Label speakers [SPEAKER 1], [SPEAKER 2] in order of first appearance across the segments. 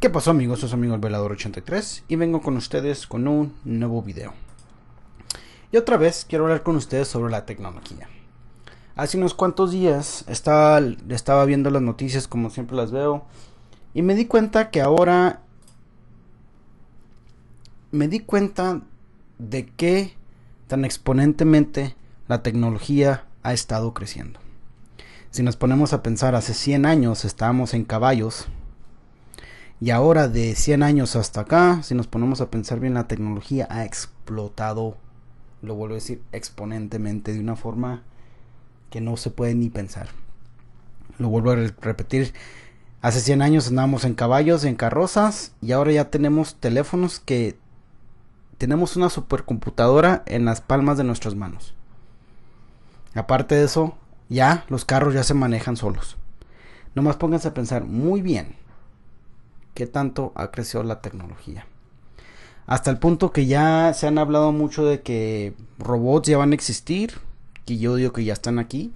[SPEAKER 1] ¿Qué pasó amigos? Soy amigo el velador 83 y vengo con ustedes con un nuevo video. Y otra vez quiero hablar con ustedes sobre la tecnología. Hace unos cuantos días estaba, estaba viendo las noticias como siempre las veo y me di cuenta que ahora me di cuenta de que tan exponentemente la tecnología ha estado creciendo. Si nos ponemos a pensar, hace 100 años estábamos en caballos y ahora de 100 años hasta acá, si nos ponemos a pensar bien, la tecnología ha explotado, lo vuelvo a decir, exponentemente, de una forma que no se puede ni pensar. Lo vuelvo a repetir, hace 100 años andábamos en caballos, en carrozas, y ahora ya tenemos teléfonos que tenemos una supercomputadora en las palmas de nuestras manos. Aparte de eso, ya los carros ya se manejan solos. Nomás pónganse a pensar muy bien que tanto ha crecido la tecnología. Hasta el punto que ya se han hablado mucho de que robots ya van a existir, que yo digo que ya están aquí,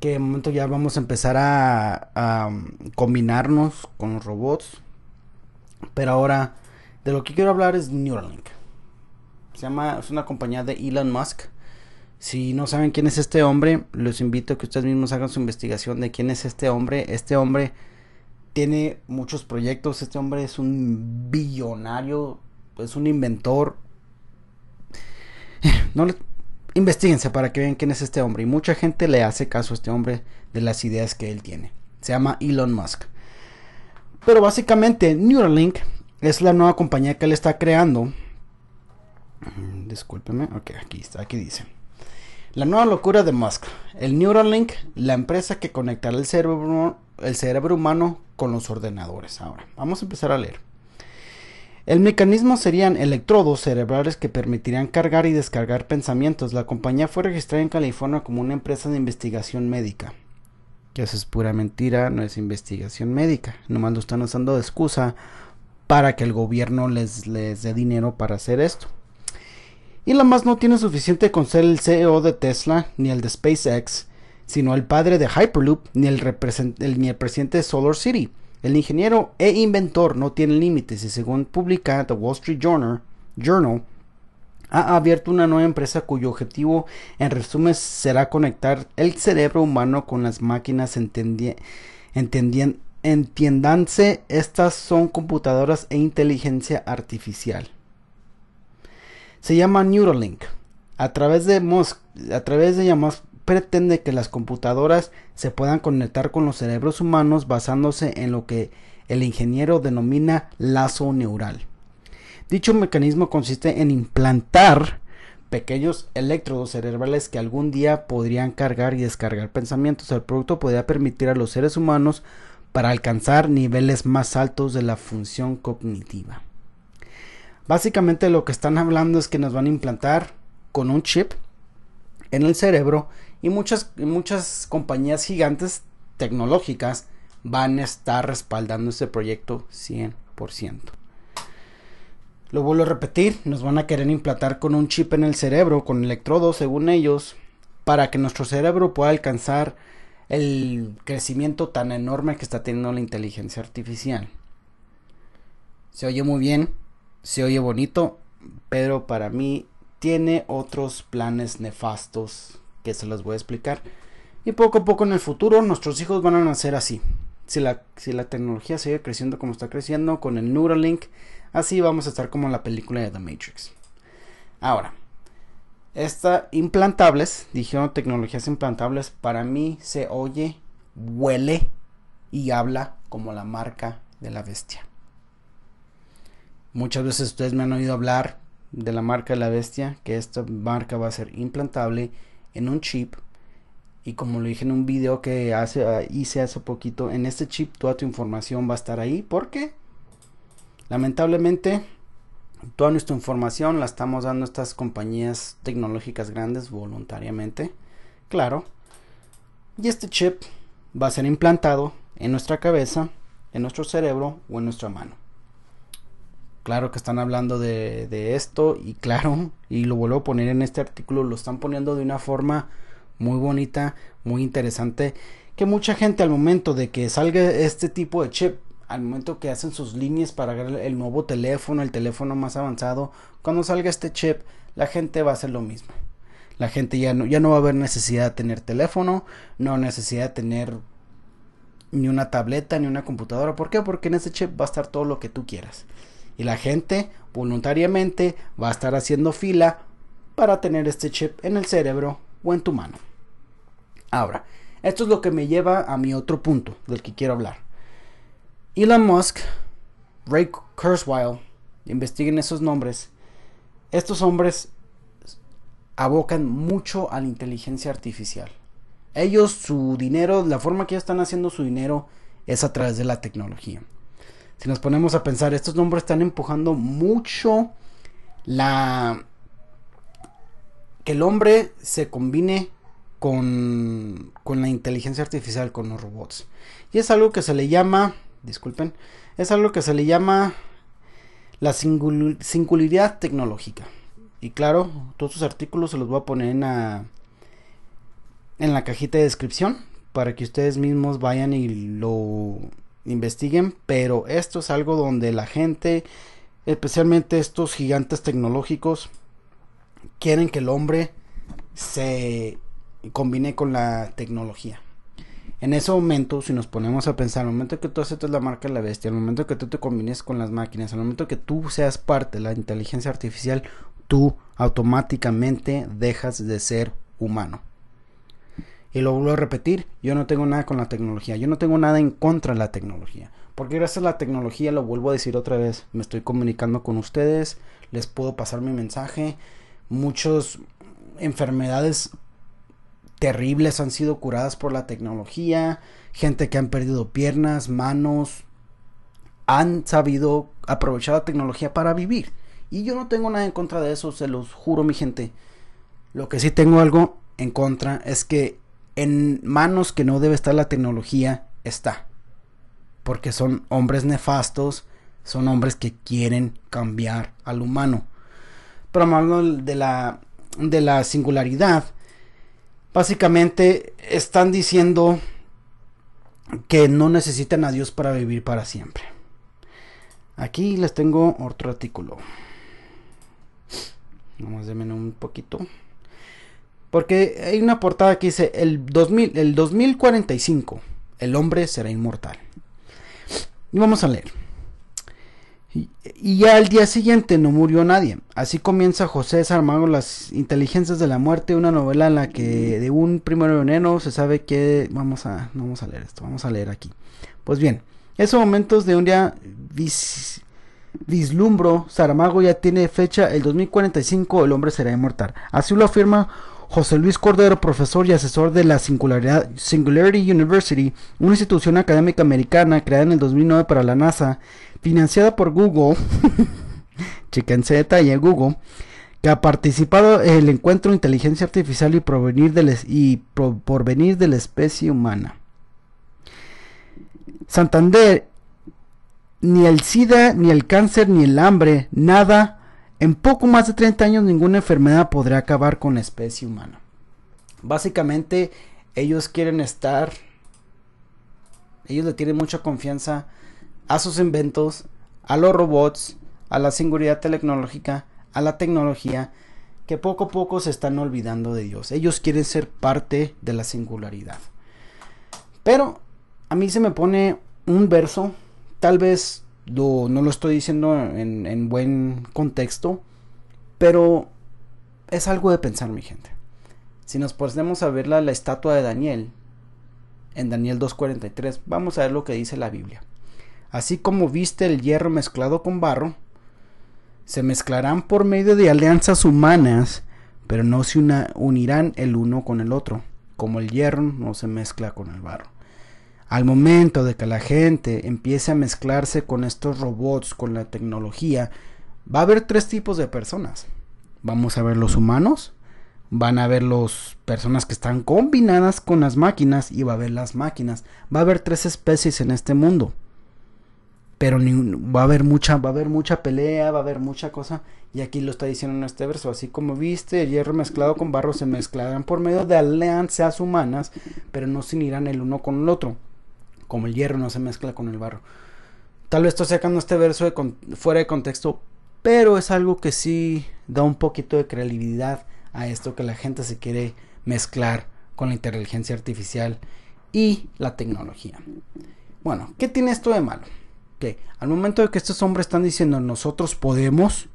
[SPEAKER 1] que de momento ya vamos a empezar a, a um, combinarnos con los robots. Pero ahora, de lo que quiero hablar es Neuralink. Se llama, es una compañía de Elon Musk. Si no saben quién es este hombre, los invito a que ustedes mismos hagan su investigación de quién es este hombre. Este hombre tiene muchos proyectos, este hombre es un billonario, es un inventor. No le... Investíguense para que vean quién es este hombre. Y mucha gente le hace caso a este hombre de las ideas que él tiene. Se llama Elon Musk. Pero básicamente Neuralink es la nueva compañía que él está creando. Mm, discúlpeme, ok, aquí está, aquí dice. La nueva locura de Musk. El Neuralink, la empresa que conectará el cerebro el cerebro humano con los ordenadores. Ahora, vamos a empezar a leer. El mecanismo serían electrodos cerebrales que permitirían cargar y descargar pensamientos. La compañía fue registrada en California como una empresa de investigación médica. Que eso es pura mentira, no es investigación médica. Nomás lo están usando de excusa para que el gobierno les, les dé dinero para hacer esto. Y la más no tiene suficiente con ser el CEO de Tesla ni el de SpaceX sino el padre de Hyperloop ni el, ni el presidente de Solar City. El ingeniero e inventor no tiene límites y según publica The Wall Street Journal, ha abierto una nueva empresa cuyo objetivo, en resumen, será conectar el cerebro humano con las máquinas Entiéndanse, estas son computadoras e inteligencia artificial. Se llama Neuralink. A través de, a través de pretende que las computadoras se puedan conectar con los cerebros humanos basándose en lo que el ingeniero denomina lazo neural. Dicho mecanismo consiste en implantar pequeños electrodos cerebrales que algún día podrían cargar y descargar pensamientos. El producto podría permitir a los seres humanos para alcanzar niveles más altos de la función cognitiva. Básicamente lo que están hablando es que nos van a implantar con un chip en el cerebro y muchas, muchas compañías gigantes tecnológicas van a estar respaldando este proyecto 100%. Lo vuelvo a repetir, nos van a querer implantar con un chip en el cerebro, con electrodos, según ellos, para que nuestro cerebro pueda alcanzar el crecimiento tan enorme que está teniendo la inteligencia artificial. Se oye muy bien, se oye bonito, pero para mí tiene otros planes nefastos que se las voy a explicar. Y poco a poco en el futuro nuestros hijos van a nacer así. Si la, si la tecnología sigue creciendo como está creciendo con el Neuralink, así vamos a estar como en la película de The Matrix. Ahora, estas implantables, dijeron tecnologías implantables, para mí se oye, huele y habla como la marca de la bestia. Muchas veces ustedes me han oído hablar de la marca de la bestia, que esta marca va a ser implantable en un chip. Y como lo dije en un video que hace, hice hace poquito, en este chip toda tu información va a estar ahí porque lamentablemente toda nuestra información la estamos dando a estas compañías tecnológicas grandes voluntariamente, claro. Y este chip va a ser implantado en nuestra cabeza, en nuestro cerebro o en nuestra mano claro que están hablando de, esto y claro, y lo vuelvo a poner en este artículo, lo están poniendo de una forma muy bonita, muy interesante, que mucha gente al momento de que salga este tipo de chip, al momento que hacen sus líneas para el nuevo teléfono, el teléfono más avanzado, cuando salga este chip, la gente va a hacer lo mismo. La gente ya no, ya no va a haber necesidad de tener teléfono, no necesidad de tener ni una tableta, ni una computadora. ¿Por qué? Porque en ese chip va a estar todo lo que tú quieras y la gente voluntariamente va a estar haciendo fila para tener este chip en el cerebro o en tu mano. Ahora, esto es lo que me lleva a mi otro punto del que quiero hablar. Elon Musk, Ray Kurzweil, investiguen esos nombres. Estos hombres abocan mucho a la inteligencia artificial. Ellos su dinero, la forma que están haciendo su dinero es a través de la tecnología si nos ponemos a pensar, estos nombres están empujando mucho la que el hombre se combine con, con la inteligencia artificial, con los robots. Y es algo que se le llama, disculpen, es algo que se le llama la singularidad tecnológica. Y claro, todos sus artículos se los voy a poner en la, en la cajita de descripción para que ustedes mismos vayan y lo investiguen, pero esto es algo donde la gente, especialmente estos gigantes tecnológicos, quieren que el hombre se combine con la tecnología. En ese momento, si nos ponemos a pensar, al momento que tú aceptas la marca de la bestia, al momento que tú te combines con las máquinas, al momento que tú seas parte de la inteligencia artificial, tú automáticamente dejas de ser humano. Y lo vuelvo a repetir, yo no tengo nada con la tecnología, yo no tengo nada en contra de la tecnología. Porque gracias a la tecnología, lo vuelvo a decir otra vez, me estoy comunicando con ustedes, les puedo pasar mi mensaje. Muchas enfermedades terribles han sido curadas por la tecnología, gente que han perdido piernas, manos, han sabido aprovechar la tecnología para vivir. Y yo no tengo nada en contra de eso, se los juro mi gente. Lo que sí tengo algo en contra es que en manos que no debe estar la tecnología está. Porque son hombres nefastos, son hombres que quieren cambiar al humano. Pero hablando de la, de la singularidad, básicamente están diciendo que no necesitan a Dios para vivir para siempre. Aquí les tengo otro artículo. Nomás denme un poquito. Porque hay una portada que dice el, 2000, el 2045, el hombre será inmortal. Y vamos a leer. Y, ya al día siguiente no murió nadie. Así comienza José Saramago Las Inteligencias de la Muerte, una novela en la que de un primero de enero se sabe que... Vamos a, vamos a leer esto, vamos a leer aquí. Pues bien, esos momentos de un día vislumbro, Saramago ya tiene fecha, el 2045 el hombre será inmortal. Así lo afirma José Luis Cordero, profesor y asesor de la Singularity University, una institución académica americana creada en el 2009 para la NASA, financiada por Google, chequense detalle, Google, que ha participado en el encuentro de inteligencia artificial y, provenir y porvenir de la especie humana. Santander, ni el SIDA, ni el cáncer, ni el hambre, nada en poco más de 30 años ninguna enfermedad podrá acabar con la especie humana. Básicamente ellos quieren estar, ellos le tienen mucha confianza a sus inventos, a los robots, a la singularidad tecnológica, a la tecnología, que poco a poco se están olvidando de Dios. Ellos quieren ser parte de la singularidad. Pero a mí se me pone un verso, tal vez no lo estoy diciendo en, buen contexto, pero es algo de pensar, mi gente. Si nos ponemos a ver la, estatua de Daniel, en Daniel 2.43, vamos a ver lo que dice la Biblia. Así como viste el hierro mezclado con barro, se mezclarán por medio de alianzas humanas, pero no se unirán el uno con el otro, como el hierro no se mezcla con el barro. Al momento de que la gente empiece a mezclarse con estos robots, con la tecnología, va a haber tres tipos de personas. Vamos a ver los humanos, van a ver las personas que están combinadas con las máquinas y va a haber las máquinas. Va a haber tres especies en este mundo. Pero va a haber mucha, va a haber mucha pelea, va a haber mucha cosa. Y aquí lo está diciendo en este verso. Así como viste, el hierro mezclado con barro se mezclarán por medio de alianzas humanas, pero no se unirán el uno con el otro como el hierro no se mezcla con el barro. Tal vez estoy sacando este verso fuera de contexto, pero es algo que sí da un poquito de credibilidad a esto que la gente se quiere mezclar con la inteligencia artificial y la tecnología. Bueno, ¿qué tiene esto de malo? Que al momento de que estos hombres están diciendo nosotros podemos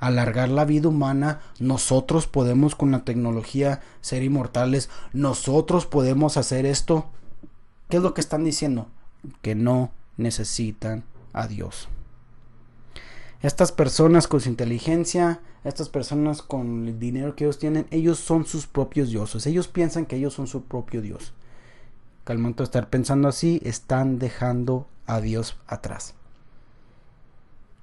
[SPEAKER 1] alargar la vida humana, nosotros podemos con la tecnología ser inmortales, nosotros podemos hacer esto, ¿Qué es lo que están diciendo? Que no necesitan a Dios. Estas personas con su inteligencia, estas personas con el dinero que ellos tienen, ellos son sus propios dioses. Ellos piensan que ellos son su propio Dios. Que al momento de estar pensando así, están dejando a Dios atrás.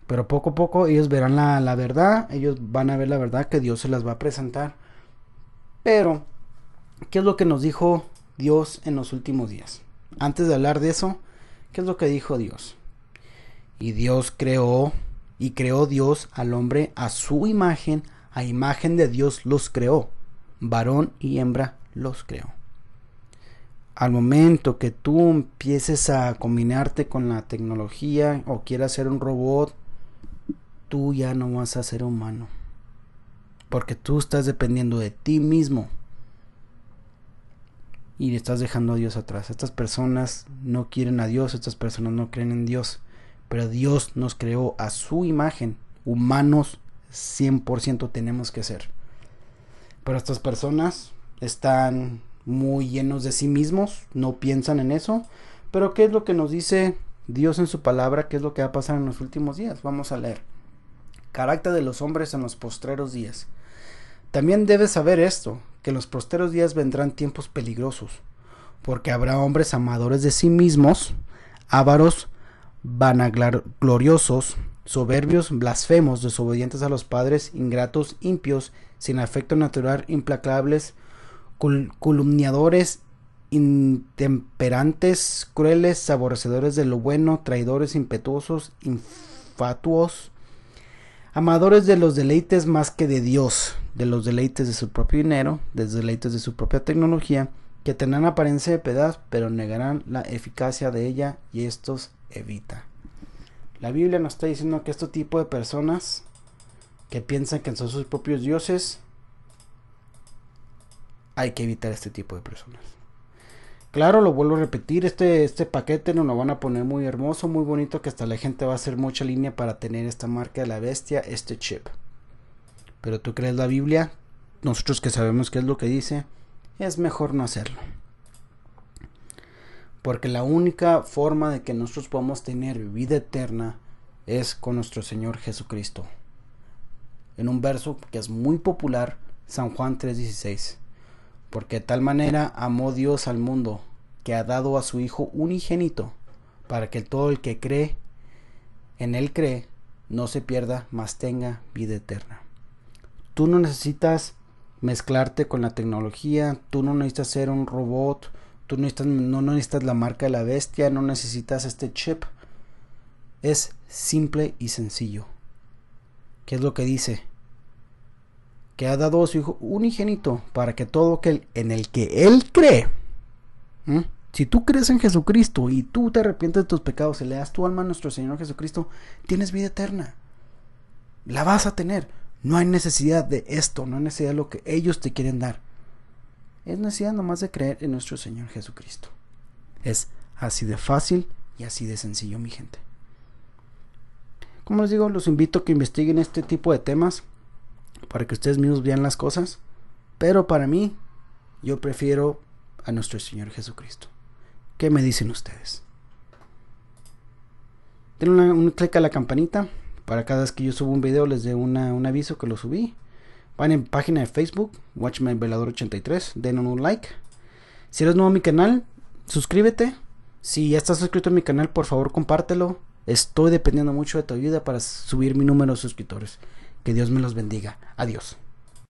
[SPEAKER 1] Pero poco a poco ellos verán la, la verdad, ellos van a ver la verdad que Dios se las va a presentar. Pero, ¿qué es lo que nos dijo Dios en los últimos días? antes de hablar de eso, ¿qué es lo que dijo Dios? Y Dios creó, y creó Dios al hombre a su imagen, a imagen de Dios los creó. Varón y hembra los creó. Al momento que tú empieces a combinarte con la tecnología o quieras ser un robot, tú ya no vas a ser humano. Porque tú estás dependiendo de ti mismo y estás dejando a Dios atrás. Estas personas no quieren a Dios, estas personas no creen en Dios, pero Dios nos creó a su imagen. Humanos 100% tenemos que ser. Pero estas personas están muy llenos de sí mismos, no piensan en eso. Pero ¿qué es lo que nos dice Dios en su palabra? ¿Qué es lo que va a pasar en los últimos días? Vamos a leer. Carácter de los hombres en los postreros días. También debes saber esto, que los posteros días vendrán tiempos peligrosos, porque habrá hombres amadores de sí mismos, ávaros, vanagloriosos, soberbios, blasfemos, desobedientes a los padres, ingratos, impios, sin afecto natural, implacables, calumniadores intemperantes, crueles, aborrecedores de lo bueno, traidores, impetuosos, infatuos, amadores de los deleites más que de Dios, de los deleites de su propio dinero, de los deleites de su propia tecnología, que tendrán apariencia de piedad, pero negarán la eficacia de ella y estos evita. La Biblia nos está diciendo que este tipo de personas que piensan que son sus propios dioses, hay que evitar este tipo de personas. Claro, lo vuelvo a repetir, este, este paquete nos lo van a poner muy hermoso, muy bonito, que hasta la gente va a hacer mucha línea para tener esta marca de la bestia, este chip pero tú crees la Biblia, nosotros que sabemos qué es lo que dice, es mejor no hacerlo. Porque la única forma de que nosotros podamos tener vida eterna es con nuestro Señor Jesucristo. En un verso que es muy popular, San Juan 3:16. Porque de tal manera amó Dios al mundo, que ha dado a su Hijo unigénito, para que todo el que cree, en Él cree, no se pierda, mas tenga vida eterna. Tú no necesitas mezclarte con la tecnología, tú no necesitas ser un robot, tú no necesitas la marca de la bestia, no necesitas este chip. Es simple y sencillo. ¿Qué es lo que dice? Que ha dado a su hijo un unigénito para que todo aquel en el que él cree. Si tú crees en Jesucristo y tú te arrepientes de tus pecados y le das tu alma a nuestro Señor Jesucristo, tienes vida eterna. La vas a tener. No hay necesidad de esto, no hay necesidad de lo que ellos te quieren dar. Es necesidad nomás de creer en nuestro Señor Jesucristo. Es así de fácil y así de sencillo, mi gente. Como les digo, los invito a que investiguen este tipo de temas para que ustedes mismos vean las cosas. Pero para mí, yo prefiero a nuestro Señor Jesucristo. ¿Qué me dicen ustedes? Denle un clic a la campanita para cada vez que yo subo un video les dé un aviso que lo subí. Van en página de Facebook, Watchman Velador 83, den un like. Si eres nuevo a mi canal, suscríbete. Si ya estás suscrito a mi canal, por favor compártelo. Estoy dependiendo mucho de tu ayuda para subir mi número de suscriptores. Que Dios me los bendiga. Adiós.